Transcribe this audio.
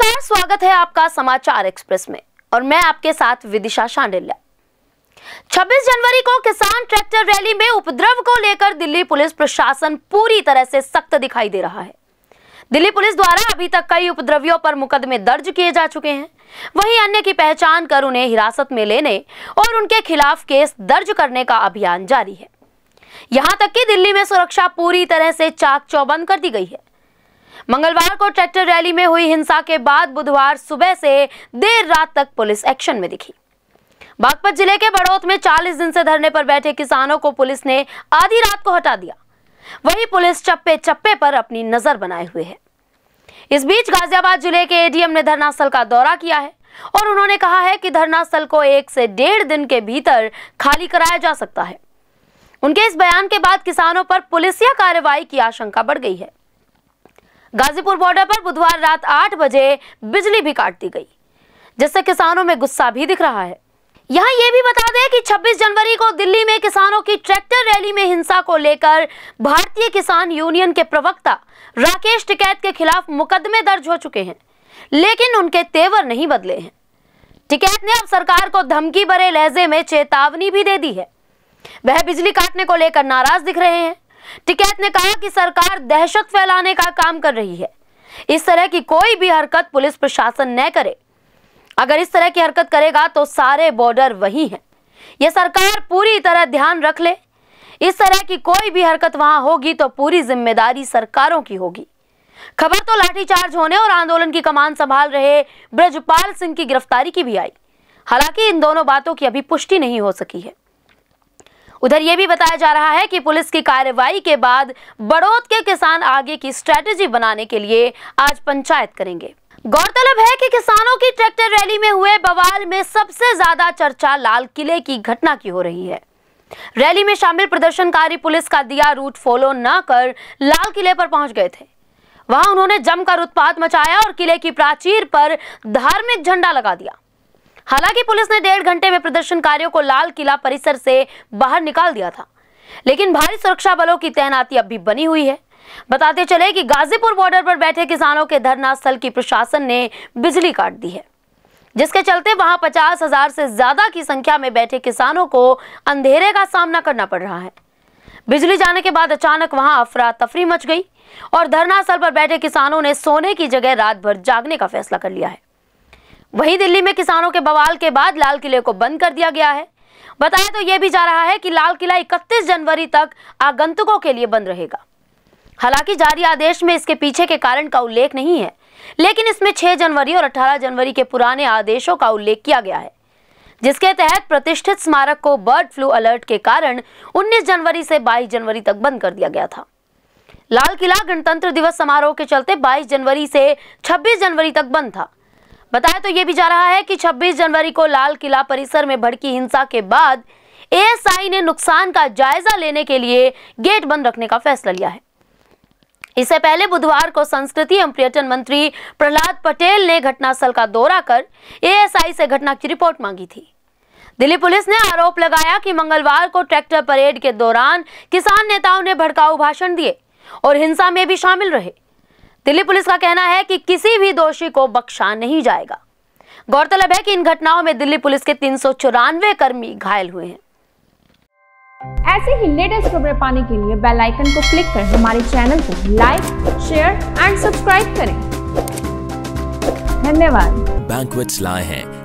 नमस्कार स्वागत है आपका समाचार एक्सप्रेस में और मैं आपके साथ विदिशा शांडिल्या 26 जनवरी को किसान ट्रैक्टर रैली में उपद्रव को लेकर दिल्ली पुलिस प्रशासन पूरी तरह से सख्त दिखाई दे रहा है दिल्ली पुलिस द्वारा अभी तक कई उपद्रवियों पर मुकदमे दर्ज किए जा चुके हैं वहीं अन्य की पहचान कर उन्हें हिरासत में लेने और उनके खिलाफ केस दर्ज करने का अभियान जारी है यहां तक कि दिल्ली में सुरक्षा पूरी तरह से चाक चौबंद कर दी गई है मंगलवार को ट्रैक्टर रैली में हुई हिंसा के बाद बुधवार सुबह से देर रात तक पुलिस एक्शन में दिखी बागपत जिले के बड़ौत में 40 दिन से धरने पर बैठे किसानों को पुलिस ने आधी रात को हटा दिया वही पुलिस चप्पे चप्पे पर अपनी नजर बनाए हुए है इस बीच गाजियाबाद जिले के एडीएम ने धरना स्थल का दौरा किया है और उन्होंने कहा है कि धरना स्थल को एक से डेढ़ दिन के भीतर खाली कराया जा सकता है उनके इस बयान के बाद किसानों पर पुलिसिया कार्रवाई की आशंका बढ़ गई है गाजीपुर बॉर्डर पर बुधवार रात आठ बजे बिजली भी काट दी गई जिससे किसानों में गुस्सा भी दिख रहा है यहाँ ये भी बता दें कि 26 जनवरी को दिल्ली में किसानों की ट्रैक्टर रैली में हिंसा को लेकर भारतीय किसान यूनियन के प्रवक्ता राकेश टिकैत के खिलाफ मुकदमे दर्ज हो चुके हैं लेकिन उनके तेवर नहीं बदले हैं टिकैत ने अब सरकार को धमकी भरे लहजे में चेतावनी भी दे दी है वह बिजली काटने को लेकर नाराज दिख रहे हैं टिकैत ने कहा कि सरकार दहशत फैलाने का काम कर रही है इस तरह की कोई भी हरकत पुलिस प्रशासन न करे अगर इस तरह की हरकत करेगा तो सारे बॉर्डर वही हैं यह सरकार पूरी तरह ध्यान रख ले इस तरह की कोई भी हरकत वहां होगी तो पूरी जिम्मेदारी सरकारों की होगी खबर तो लाठीचार्ज होने और आंदोलन की कमान संभाल रहे ब्रजपाल सिंह की गिरफ्तारी की भी आई हालांकि इन दोनों बातों की अभी पुष्टि नहीं हो सकी है उधर यह भी बताया जा रहा है कि पुलिस की कार्रवाई के बाद बड़ौद के किसान आगे की स्ट्रैटेजी बनाने के लिए आज पंचायत करेंगे गौरतलब है कि किसानों की ट्रैक्टर रैली में हुए बवाल में सबसे ज्यादा चर्चा लाल किले की घटना की हो रही है रैली में शामिल प्रदर्शनकारी पुलिस का दिया रूट फॉलो न कर लाल किले पर पहुंच गए थे वहां उन्होंने जमकर उत्पात मचाया और किले की प्राचीर पर धार्मिक झंडा लगा दिया हालांकि पुलिस ने डेढ़ घंटे में प्रदर्शनकारियों को लाल किला परिसर से बाहर निकाल दिया था लेकिन भारी सुरक्षा बलों की तैनाती अब भी बनी हुई है बताते चले कि गाजीपुर बॉर्डर पर बैठे किसानों के धरना स्थल की प्रशासन ने बिजली काट दी है जिसके चलते वहां पचास हजार से ज्यादा की संख्या में बैठे किसानों को अंधेरे का सामना करना पड़ रहा है बिजली जाने के बाद अचानक वहां अफरा तफरी मच गई और धरना स्थल पर बैठे किसानों ने सोने की जगह रात भर जागने का फैसला कर लिया है वहीं दिल्ली में किसानों के बवाल के बाद लाल किले को बंद कर दिया गया है बताया तो यह भी जा रहा है कि लाल किला 31 जनवरी तक आगंतुकों के लिए बंद रहेगा हालांकि जारी आदेश में इसके पीछे के कारण का उल्लेख नहीं है लेकिन इसमें 6 जनवरी और 18 जनवरी के पुराने आदेशों का उल्लेख किया गया है जिसके तहत प्रतिष्ठित स्मारक को बर्ड फ्लू अलर्ट के कारण उन्नीस जनवरी से बाईस जनवरी तक बंद कर दिया गया था लाल किला गणतंत्र दिवस समारोह के चलते 22 जनवरी से 26 जनवरी तक बंद था बताया तो ये भी जा रहा है कि 26 जनवरी को लाल किला परिसर में भड़की हिंसा के बाद एएसआई ने नुकसान का जायजा लेने के लिए गेट बंद रखने का फैसला लिया है इससे पहले बुधवार को संस्कृति एवं पर्यटन मंत्री प्रहलाद पटेल ने घटनास्थल का दौरा कर एएसआई से घटना की रिपोर्ट मांगी थी दिल्ली पुलिस ने आरोप लगाया कि मंगलवार को ट्रैक्टर परेड के दौरान किसान नेताओं ने भड़काऊ भाषण दिए और हिंसा में भी शामिल रहे दिल्ली पुलिस का कहना है कि किसी भी दोषी को बख्शा नहीं जाएगा गौरतलब है कि इन घटनाओं में दिल्ली पुलिस के तीन कर्मी घायल हुए हैं ऐसे ही लेटेस्ट खबरें पाने के लिए बेल आइकन को क्लिक कर हमारे चैनल को लाइक शेयर एंड सब्सक्राइब करें धन्यवाद बैंकवेट्स लाए हैं